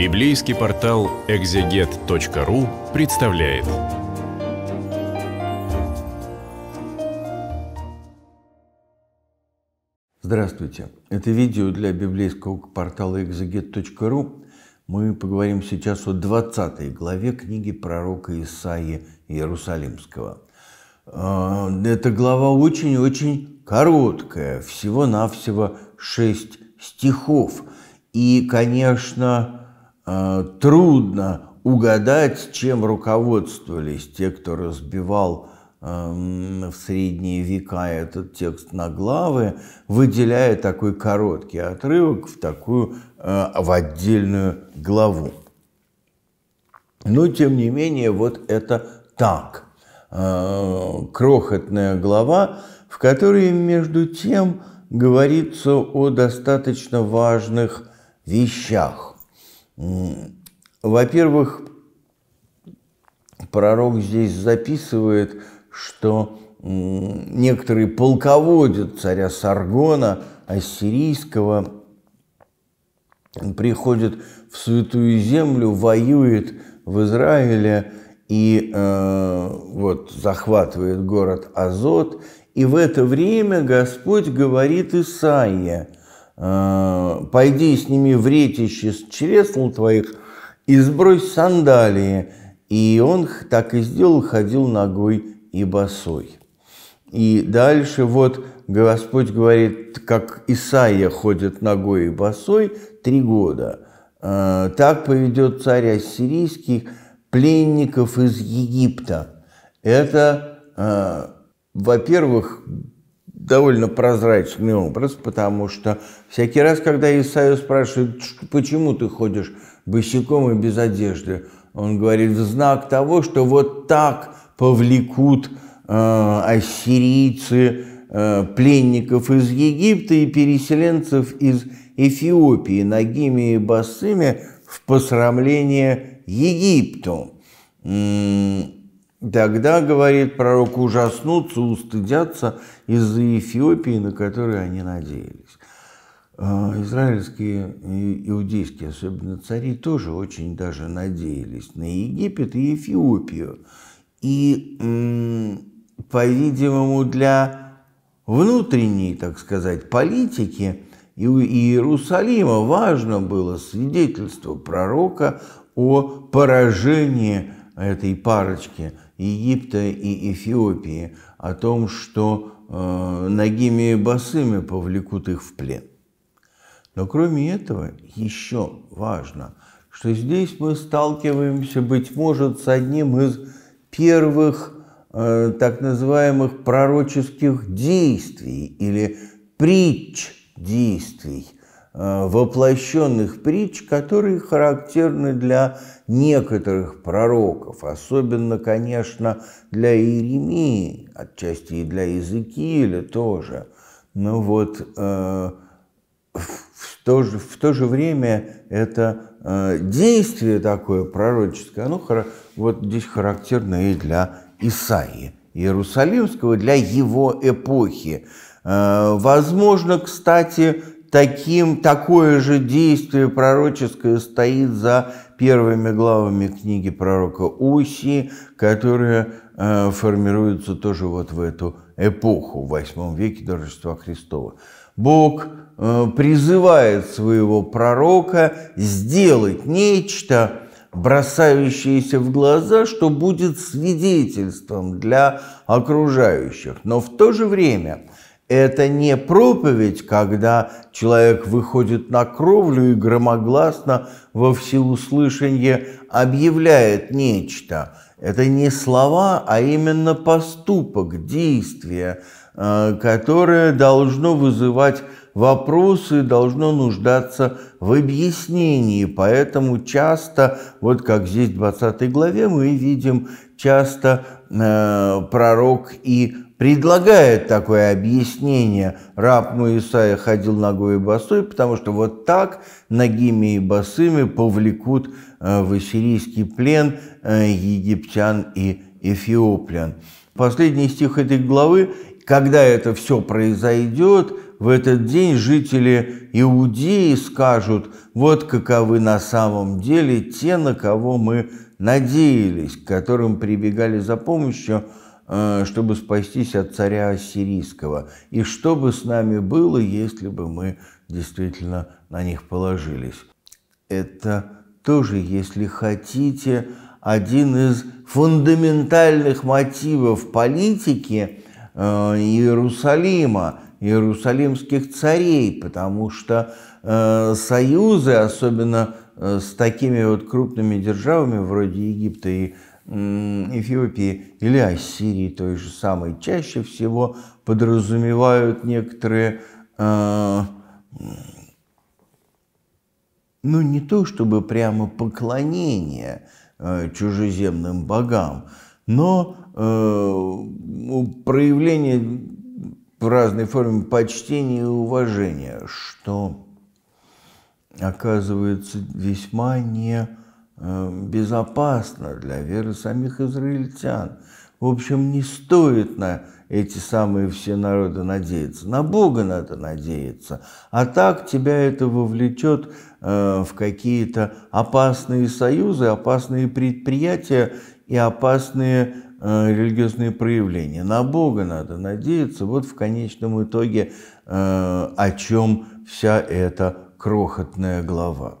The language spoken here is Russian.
Библейский портал экзегет.ру представляет. Здравствуйте! Это видео для библейского портала экзегет.ру. Мы поговорим сейчас о 20 главе книги пророка Исаии Иерусалимского. А, эта глава очень-очень короткая, всего-навсего 6 стихов. И, конечно, Э, трудно угадать, чем руководствовались те, кто разбивал эм, в средние века этот текст на главы, выделяя такой короткий отрывок в такую э, в отдельную главу. Но тем не менее вот это так э, крохотная глава, в которой между тем говорится о достаточно важных вещах во-первых, пророк здесь записывает, что некоторые полководец царя Саргона, ассирийского, приходит в Святую Землю, воюет в Израиле и э, вот захватывает город Азот. И в это время Господь говорит Исаия – Э, пойди и сними вретище с чресл твоих и сбрось сандалии. И он так и сделал, ходил ногой и босой. И дальше вот Господь говорит, как Исаия ходит ногой и босой три года. Э, так поведет царь ассирийских пленников из Египта. Это, э, во-первых, довольно прозрачный образ, потому что всякий раз, когда Исаию спрашивают, почему ты ходишь босиком и без одежды, он говорит, в знак того, что вот так повлекут э, ассирийцы э, пленников из Египта и переселенцев из Эфиопии ногими и босыми в посрамление Египту. Тогда, говорит пророк, ужаснутся, устыдятся из-за Эфиопии, на которую они надеялись. А израильские и иудейские, особенно цари, тоже очень даже надеялись на Египет и Эфиопию. И, по-видимому, для внутренней, так сказать, политики Иерусалима важно было свидетельство пророка о поражении этой парочки Египта и Эфиопии о том, что э, ногими и босыми повлекут их в плен. Но кроме этого еще важно, что здесь мы сталкиваемся, быть может, с одним из первых э, так называемых пророческих действий или притч действий – Э, воплощенных притч, которые характерны для некоторых пророков, особенно, конечно, для Иеремии, отчасти и для Иезекииля тоже. Но вот э, в, то же, в то же время это э, действие такое пророческое, оно хара, вот здесь характерно и для Исаии Иерусалимского, для его эпохи. Э, возможно, кстати, таким, такое же действие пророческое стоит за первыми главами книги пророка Уси, которые э, формируются тоже вот в эту эпоху, в восьмом веке до Рождества Христова. Бог э, призывает своего пророка сделать нечто, бросающееся в глаза, что будет свидетельством для окружающих. Но в то же время это не проповедь, когда человек выходит на кровлю и громогласно во всеуслышание объявляет нечто. Это не слова, а именно поступок, действие, э, которое должно вызывать вопросы, должно нуждаться в объяснении. Поэтому часто, вот как здесь в 20 главе мы видим, часто э, пророк и предлагает такое объяснение. Раб Моисая ходил ногой и босой, потому что вот так ногими и босыми повлекут э, в ассирийский плен э, египтян и эфиоплян. Последний стих этой главы. Когда это все произойдет, в этот день жители Иудеи скажут, вот каковы на самом деле те, на кого мы надеялись, к которым прибегали за помощью, Э, чтобы спастись от царя ассирийского. И что бы с нами было, если бы мы действительно на них положились. Это тоже, если хотите, один из фундаментальных мотивов политики э, Иерусалима, иерусалимских царей, потому что э, союзы, особенно с такими вот крупными державами вроде Египта и Эфиопии или Ассирии той же самой, чаще всего подразумевают некоторые, э, ну не то чтобы прямо поклонение э, чужеземным богам, но э, проявление в разной форме почтения и уважения, что оказывается весьма не Эм, безопасно для веры самих израильтян. В общем, не стоит на эти самые все народы надеяться. На Бога надо надеяться. А так тебя это вовлечет э, в какие-то опасные союзы, опасные предприятия и опасные э, религиозные проявления. На Бога надо надеяться. Вот в конечном итоге э, о чем вся эта крохотная глава.